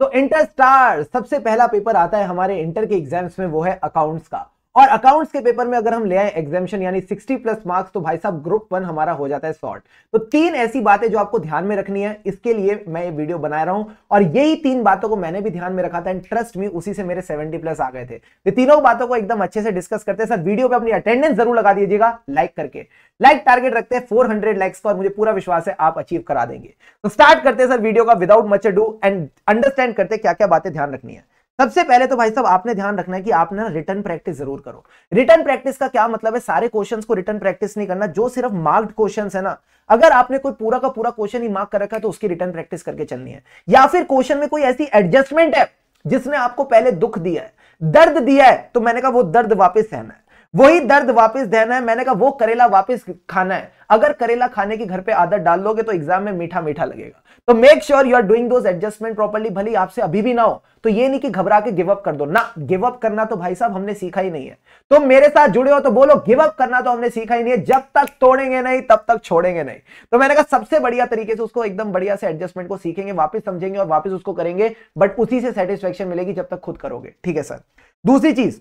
तो inter star सबसे पहला पेपर आता है हमारे इंटर के एग्जाम्स में वो है अकाउंट्स का और अकाउंट्स के पेपर में अगर हम ले आए एग्जामेशन यानी 60 प्लस मार्क्स तो भाई साहब ग्रुप वन हमारा हो जाता है शॉर्ट तो तीन ऐसी बातें जो आपको ध्यान में रखनी है इसके लिए मैं ये वीडियो बना रहा हूं और यही तीन बातों को मैंने भी ध्यान में रखा था एंड ट्रस्ट में उसी से मेरे 70 प्लस आ गए थे तो तीनों बातों को एकदम अच्छे से डिस्कस करते हैं सर वीडियो पर अपनी अटेंडेंस जरूर लगा दीजिएगा लाइक करके लाइक टारगेट रखते हैं फोर लाइक्स का और मुझे पूरा विश्वास है आप अचीव करा देंगे तो स्टार्ट करते हैं सर वीडियो का without much do and understand करते क्या क्या बातें ध्यान रखनी है सबसे पहले तो भाई साहब आपने ध्यान रखना है कि आपने ना रिटर्न प्रैक्टिस जरूर करो रिटर्न प्रैक्टिस का क्या मतलब है सारे क्वेश्चंस को रिटर्न प्रैक्टिस नहीं करना जो सिर्फ मार्क्ड क्वेश्चंस है ना अगर आपने कोई पूरा का पूरा क्वेश्चन ही मार्क कर रखा है तो उसकी रिटर्न प्रैक्टिस करके चलनी है या फिर क्वेश्चन में कोई ऐसी एडजस्टमेंट है जिसने आपको पहले दुख दिया है दर्द दिया है तो मैंने कहा वो दर्द वापिस सहना है वही दर्द वापस देना है मैंने कहा वो करेला वापस खाना है अगर करेला खाने की घर पे आदत डाल लोगे तो एग्जाम में मीठा मीठा लगेगा तो make sure you are doing those adjustment properly भले आपसे अभी भी ना हो तो ये नहीं कि घबरा के गिव अप कर दो ना गिव अप करना तो भाई साहब हमने सीखा ही नहीं है तो मेरे साथ जुड़े हो तो बोलो गिव अप करना तो हमने सीखा ही नहीं है जब तक तोड़ेंगे नहीं तब तक छोड़ेंगे नहीं तो मैंने कहा सबसे बढ़िया तरीके से उसको एकदम बढ़िया से एडजस्टमेंट को सीखेंगे वापस समझेंगे और वापस उसको करेंगे बट उसी से सेटिस्फेक्शन मिलेगी जब तक खुद करोगे ठीक है सर दूसरी चीज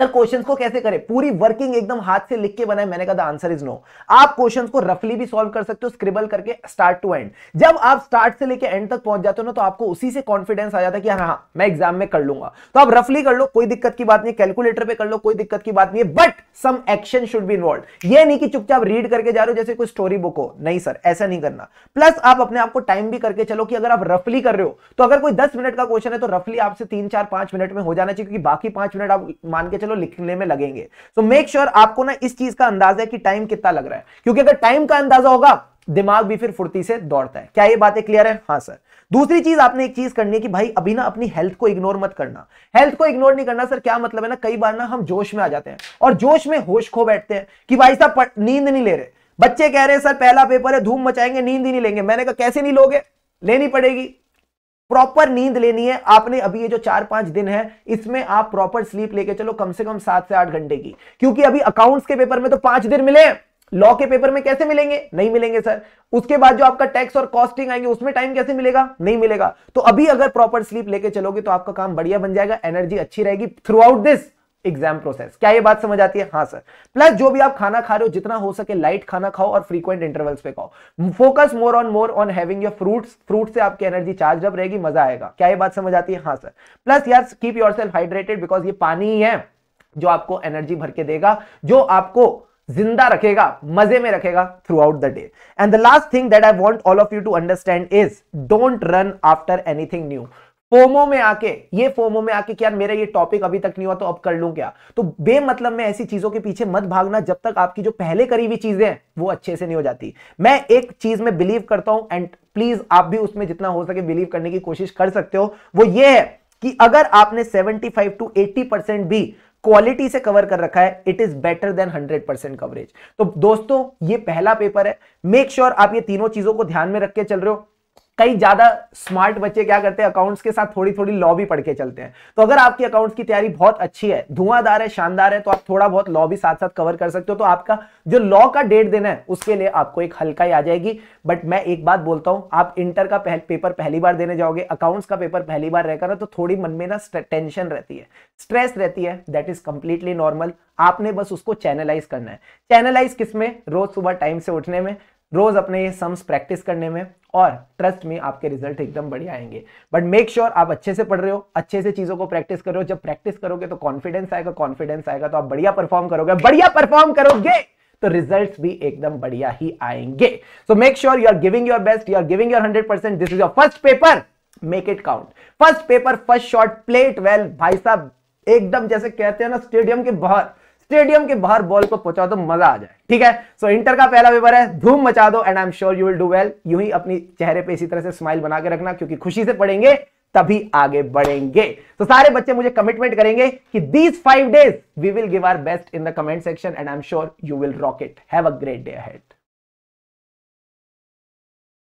सर क्वेश्चंस को कैसे करें पूरी वर्किंग एकदम हाथ से लिख के बनाए मैंने कहा आंसर इज नो आप क्वेश्चंस को रफली भी सॉल्व कर सकते हो स्क्रिबल करके स्टार्ट टू एंड जब आप स्टार्ट से लेके एंड तक पहुंच जाते हो ना तो आपको उसी से कॉन्फिडेंस आ जाता है कि हाँ हाँ, हाँ मैं एग्जाम में कर लूंगा तो आप रफली कर लो कोई दिक्कत की बात नहीं कैलकुलेटर पर कर लो कोई दिक्कत की बात नहीं है बट सम एक्शन शुड भी इन्वॉल्व यह नहीं कि चुपचाप रीड करके जा रहे हो जैसे कोई स्टोरी बुक हो नहीं सर ऐसा नहीं करना प्लस आप अपने आप को टाइम भी करके चलो कि अगर आप रफली कर रहे हो तो अगर कोई दस मिनट का क्वेश्चन है तो रफली आपसे तीन चार पांच मिनट में हो जाना चाहिए क्योंकि बाकी पांच मिनट आप मान के चलो चलो लिखने में लगेंगे सो मेक श्योर आपको ना इस चीज का अंदाजा है कि टाइम कितना लग रहा है क्योंकि अगर टाइम का अंदाजा होगा दिमाग भी फिर फुर्ती से दौड़ता है क्या ये बातें क्लियर है हाँ सर दूसरी चीज आपने एक चीज करनी है कि भाई अभी ना अपनी हेल्थ को इग्नोर मत करना हेल्थ को इग्नोर नहीं करना सर क्या मतलब है ना कई बार ना हम जोश में आ जाते हैं और जोश में होश खो बैठते हैं कि भाई साहब नींद नहीं ले रहे बच्चे कह रहे हैं सर पहला पेपर है धूम मचाएंगे नींद ही नहीं लेंगे मैंने कहा कैसे नहीं लोगे लेनी पड़ेगी प्रॉपर नींद लेनी है आपने अभी ये जो चार पांच दिन है इसमें आप प्रॉपर स्लीप लेके चलो कम से कम सात से आठ घंटे की क्योंकि अभी अकाउंट्स के पेपर में तो पांच दिन मिले लॉ के पेपर में कैसे मिलेंगे नहीं मिलेंगे सर उसके बाद जो आपका टैक्स और कॉस्टिंग आएंगे उसमें टाइम कैसे मिलेगा नहीं मिलेगा तो अभी अगर प्रॉपर स्लीप लेके चलोगे तो आपका काम बढ़िया बन जाएगा एनर्जी अच्छी रहेगी throughout this exam process क्या ये बात समझ आती है हाँ सर प्लस जो भी आप खाना खा रहे हो जितना हो सके लाइट खाना खाओ और फ्रीक्वेंट इंटरवल्स पे खाओ focus more on more on having your fruits fruit से आपकी एनर्जी चार्ज अप रहेगी मजा आएगा क्या ये बात समझ आती है हाँ सर प्लस यार keep yourself hydrated because ये पानी ही है जो आपको एनर्जी भर के देगा जो आपको जिंदा रखेगा मजे में रखेगा throughout the day and the last thing that I want all of you to understand is don't run after anything new FOMO में आके ये फोमो में आके कि यार मेरा ये टॉपिक अभी तक नहीं हुआ तो अब कर लूं क्या तो बेमतलब में ऐसी चीजों के पीछे मत भागना जब तक आपकी जो पहले करी हुई चीजें हैं वो अच्छे से नहीं हो जाती मैं एक चीज में बिलीव करता हूं एंड प्लीज आप भी उसमें जितना हो सके बिलीव करने की कोशिश कर सकते हो वो ये है कि अगर आपने सेवेंटी टू एट्टी परसेंट भी क्वालिटी से कवर कर रखा है it is better than 100 percent coverage तो दोस्तों ये पहला पेपर है मेक श्योर sure आप ये तीनों चीजों को ध्यान में रख के चल रहे हो कई ज्यादा स्मार्ट बच्चे क्या करते हैं अकाउंट्स के साथ थोड़ी थोड़ी लॉ भी पढ़ के चलते हैं तो अगर आपकी अकाउंट्स की तैयारी बहुत अच्छी है धुआंधार है शानदार है तो आप थोड़ा बहुत लॉ भी साथ साथ कवर कर सकते हो तो आपका जो लॉ का डेट देना है उसके लिए आपको एक हल्का ही आ जाएगी बट मैं एक बात बोलता हूं आप इंटर का पहल, पेपर पहली बार देने जाओगे अकाउंट्स का पेपर पहली बार रहकर ना तो थोड़ी मन में ना टेंशन रहती है स्ट्रेस रहती है दैट इज कंप्लीटली नॉर्मल आपने बस उसको चैनलाइज करना है चैनलाइज किसमें रोज सुबह टाइम से उठने में रोज अपने ये सम्स प्रैक्टिस करने में और ट्रस्ट में आपके रिजल्ट एकदम बढ़िया आएंगे बट मेक श्योर आप अच्छे से पढ़ रहे हो अच्छे से चीजों को प्रैक्टिस करो जब प्रैक्टिस करोगे तो कॉन्फिडेंस आएगा कॉन्फिडेंस आएगा तो आप बढ़िया परफॉर्म करोगे बढ़िया परफॉर्म करोगे तो रिजल्ट्स भी एकदम बढ़िया ही आएंगे so make sure you are giving your best you are giving your hundred percent this is your first paper make it count first paper first short plate well भाई साहब एकदम जैसे कहते हैं ना स्टेडियम के बाहर स्टेडियम के बाहर बॉल को पहुंचा दो मजा आ जाए ठीक है सो so, इंटर का पहला पेपर है धूम मचा दो and I am sure you will do well यू ही अपनी चेहरे पे इसी तरह से स्माइल बना के रखना क्योंकि खुशी से पढ़ेंगे तभी आगे बढ़ेंगे तो so, सारे बच्चे मुझे कमिटमेंट करेंगे कि these five days we will give our best in the comment section and I am sure you will rock it have a great day head